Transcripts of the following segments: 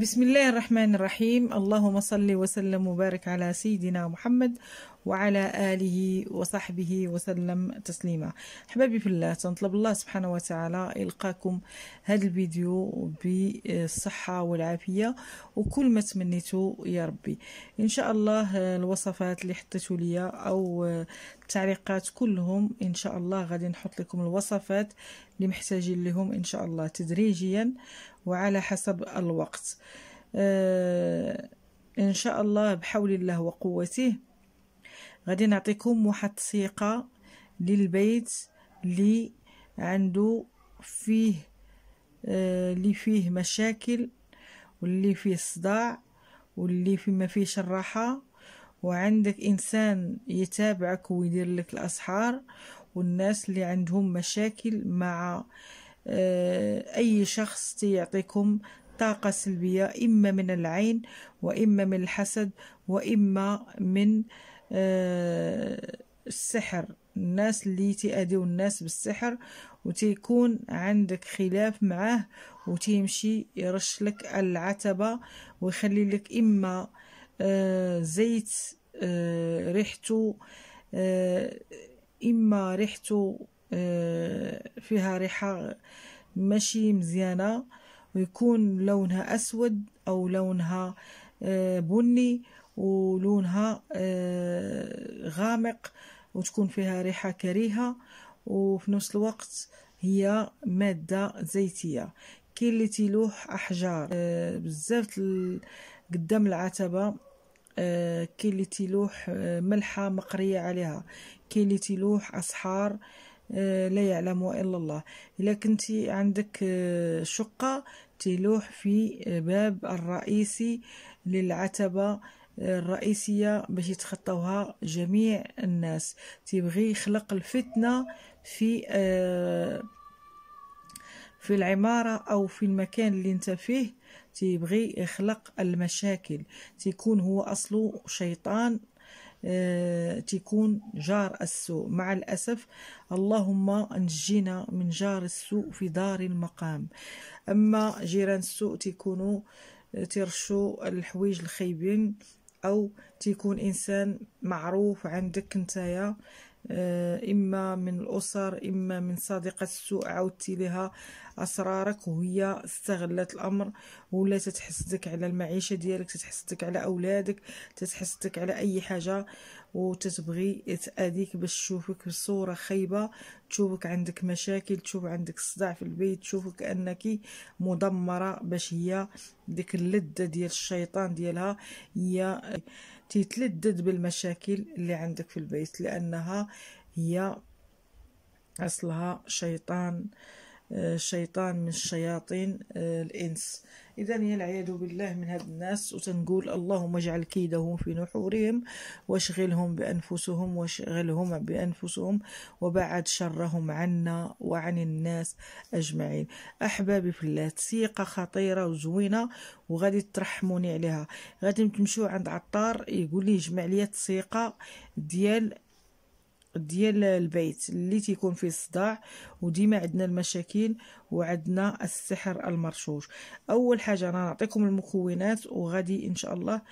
بسم الله الرحمن الرحيم اللهم صل وسلم وبارك على سيدنا محمد وعلى آله وصحبه وسلم تسليما أحبابي في الله تنطلب الله سبحانه وتعالى إلقاكم هذا الفيديو بالصحة والعافية وكل ما تمنيته يا ربي إن شاء الله الوصفات اللي حطيته ليا أو التعليقات كلهم إن شاء الله غادي نحط لكم الوصفات اللي محتاجين لهم إن شاء الله تدريجيا وعلى حسب الوقت آه، إن شاء الله بحول الله وقوته غادي نعطيكم واحد الثقة للبيت اللي عنده فيه آه، اللي فيه مشاكل واللي فيه صداع واللي فيه ما فيهش الراحة وعندك إنسان يتابعك ويدير لك الأسحار والناس اللي عندهم مشاكل مع آه أي شخص يعطيكم طاقة سلبية إما من العين وإما من الحسد وإما من آه، السحر الناس اللي تأديوا الناس بالسحر وتيكون عندك خلاف معاه وتيمشي يرش لك العتبة ويخلي لك إما آه، زيت آه، ريحته إما ريحته آه، فيها ريحة ماشي مزيانة ويكون لونها أسود أو لونها آه، بني ولونها آه، غامق وتكون فيها ريحة كريهة وفي نفس الوقت هي مادة زيتية كاين اللي تيلوح أحجار بزاف قدام العتبة كاين اللي تيلوح ملحة مقرية عليها كاين اللي تيلوح أسحار آه، لا يعلمها إلا الله إلا كنتي عندك آه، شقة تلوح في آه، باب الرئيسي للعتبة الرئيسية باش يتخطوها جميع الناس تيبغي يخلق الفتنة في في العمارة أو في المكان اللي انت فيه تيبغي يخلق المشاكل تيكون هو أصله شيطان آه، تكون جار السوء مع الأسف اللهم نجينا من جار السوء في دار المقام أما جيران السوء تكونوا آه، ترشوا الحوايج الخايبين أو تيكون إنسان معروف عندك نتايا آه، إما من الأسر إما من صديقه السوء عاودتي لها أسرارك وهي استغلت الأمر ولا تتحسدك على المعيشة ديالك تتحسدك على أولادك تتحسدك على أي حاجة وتتبغي تأذيك باش تشوفك بصورة خايبة تشوفك عندك مشاكل تشوف عندك صداع في البيت تشوفك أنك مدمرة باش هي ديك اللذة ديال الشيطان ديالها هي تتلدد بالمشاكل اللي عندك في البيت لأنها هي أصلها شيطان شيطان من الشياطين آه، الإنس إذا العياذ بالله من هذا الناس وتنقول اللهم اجعل كيدهم في نحورهم واشغلهم بأنفسهم واشغلهم بأنفسهم وبعد شرهم عنا وعن الناس أجمعين أحبابي في الله تسيقة خطيرة وزوينة وغادي ترحموني عليها غادي تمشيو عند عطار يقول لي جمع لي التسيقة ديال ديال البيت اللي تيكون فيه الصداع وديما عندنا المشاكل وعندنا السحر المرشوش اول حاجه انا نعطيكم المكونات وغادي ان شاء الله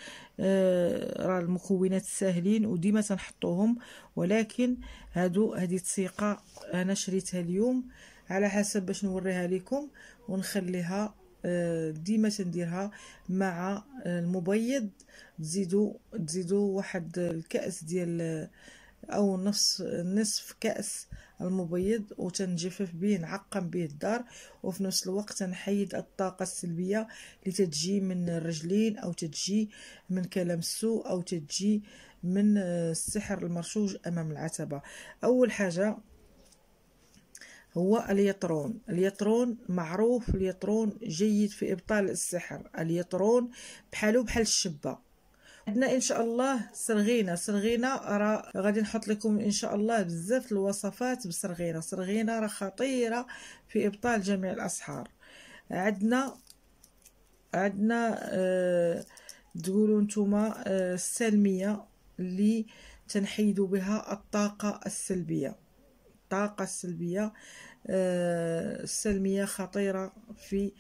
آه، راه المكونات ساهلين وديما تنحطوهم ولكن هادو هذه التسيقه انا شريتها اليوم على حسب باش نوريها لكم ونخليها آه، ديما تنديرها مع المبيض تزيدوا تزيدوا واحد الكاس ديال او نص نصف كاس المبيض وتنجفف به نعقم به الدار وفي نفس الوقت نحيد الطاقه السلبيه اللي تتجي من الرجلين او تتجي من كلام السوء او تتجي من آه، السحر المرشوج امام العتبه اول حاجه هو اليترون اليترون معروف اليترون جيد في ابطال السحر اليترون بحالو بحال الشبه عندنا ان شاء الله سرغينه سرغينه راه غادي نحط لكم ان شاء الله بزاف الوصفات بسرغينه سرغينه راه خطيره في ابطال جميع الاسحار عندنا عندنا آه نتوما آه السلميه اللي تنحيدوا بها الطاقه السلبيه الطاقه السلبيه آه السلميه خطيره في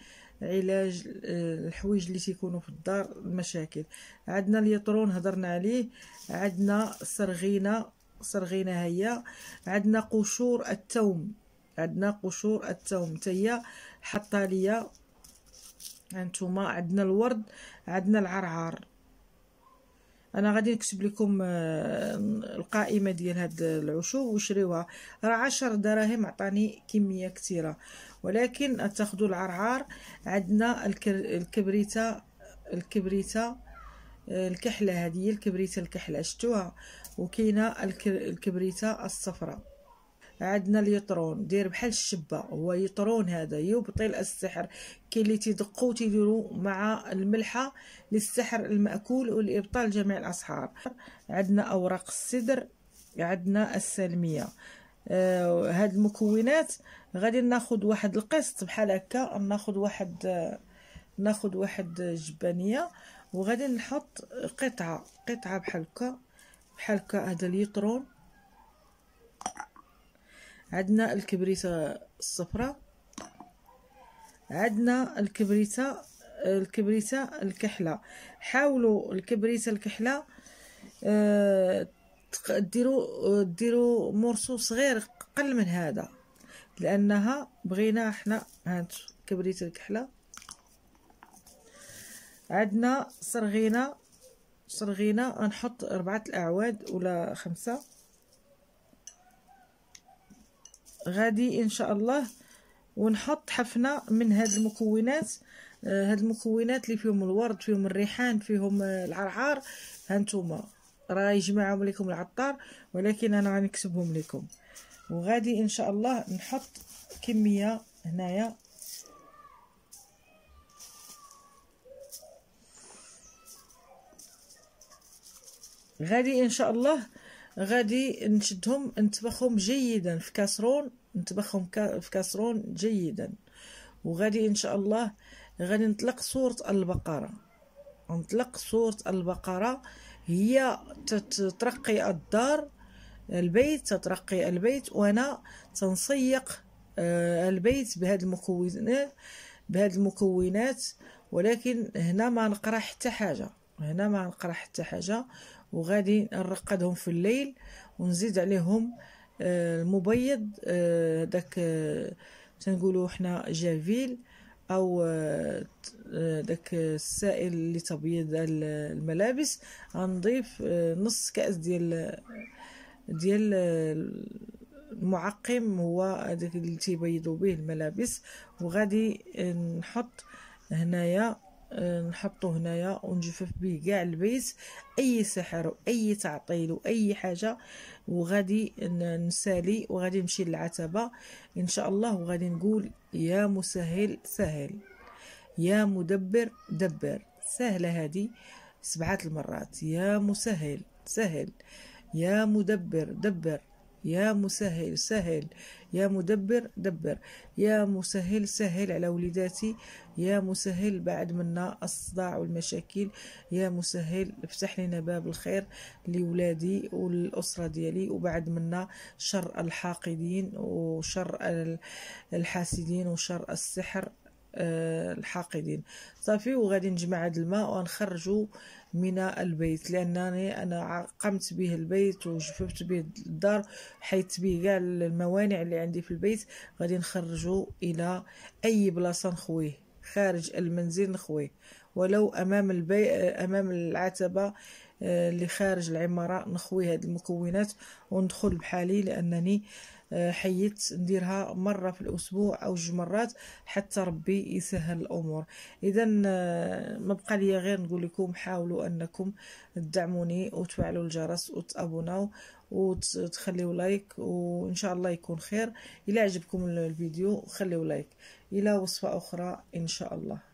علاج الحوايج اللي تيكونوا في الدار المشاكل عندنا اليطرون هضرنا عليه عندنا سرغينا سرغينا هي عندنا قشور التوم عندنا قشور التوم تهي حطاليه هانتوما عندنا الورد عندنا العرعار انا غادي نكتب لكم آه، القائمه ديال هاد العشوب وشريوها راه 10 دراهم عطاني كميه كثيره ولكن تاخذوا العرعار عندنا الكبريته الكبريته آه، الكحله هذه الكبريته الكحله شتوها وكاينه الكبريته الصفراء عندنا اليطرون داير بحال الشبه هو يطرون هذا يبطل السحر كاين اللي تيدقو تيديروا مع الملحه للسحر الماكول والابطال جميع الاسحار عندنا اوراق السدر عندنا السلميه آه هاد المكونات غادي ناخد واحد القسط بحال هكا ناخد واحد آه ناخد واحد جبانيه وغادي نحط قطعه قطعه بحال هكا بحال هكا هذا اليطرون عندنا الكبريتة الصفراء عندنا الكبريتة الكبريتة الكحلة حاولوا الكبريتة الكحلة آه ديروا ديروا مرسو صغير قل من هذا لانها بغينا حنا هانت كبريت الكحله عندنا صرغينا صرغينا غنحط اربعه الاعواد ولا خمسه غادي ان شاء الله ونحط حفنه من هاد المكونات آه، هاد المكونات اللي فيهم الورد فيهم الريحان فيهم آه، العرعار هانتوما راه يجمعهم لكم العطار ولكن انا غنكتبهم لكم وغادي ان شاء الله نحط كميه هنايا غادي ان شاء الله غادي نشدهم نطبخهم جيدا في كاسرون نطبخهم في كاسرون جيدا وغادي ان شاء الله غادي نطلق صورة البقرة نطلق صورة البقرة هي تترقي الدار البيت تترقي البيت وانا تنسيق آه، البيت بهاد المكونات بهاد المكونات ولكن هنا ما نقرا حتى حاجه هنا ما نقرا حتى حاجه وغادي نرقدهم في الليل ونزيد عليهم آه، المبيض آه، داك آه، تنقولوا حنا جافيل او داك السائل اللي تبيض الملابس غنضيف نص كاس ديال ديال المعقم هو هذاك اللي تيبيضوا به الملابس وغادي نحط هنايا أه، نحطو هنايا ونجفف به كاع البيت اي سحر واي تعطيل واي حاجه وغادي نسالي وغادي نمشي للعتبه ان شاء الله وغادي نقول يا مسهل سهل يا مدبر دبر سهله هذه سبعه المرات يا مسهل سهل يا مدبر دبر يا مسهل سهل يا مدبر دبر يا مسهل سهل على وليداتي يا مسهل بعد منا الصداع والمشاكل يا مسهل افتح لنا باب الخير لولادي والأسرة ديالي وبعد منا شر الحاقدين وشر الحاسدين وشر السحر آه، الحاقدين صافي وغادي نجمع هذا الماء ونخرجه من البيت لانني انا قمت به البيت وجففت به الدار حيت به كاع الموانع اللي عندي في البيت غادي نخرجه الى اي بلاصه نخويه خارج المنزل نخويه ولو امام البي امام العتبه آه، اللي خارج العماره نخوي هاد المكونات وندخل بحالي لانني آه آه، حيت نديرها مره في الاسبوع او جوج مرات حتى ربي يسهل الامور اذا آه، ما بقى لي غير نقول لكم حاولوا انكم تدعموني وتفعلوا الجرس وتابوناو وتخليوا لايك وان شاء الله يكون خير الى عجبكم الفيديو خليو لايك الى وصفه اخرى ان شاء الله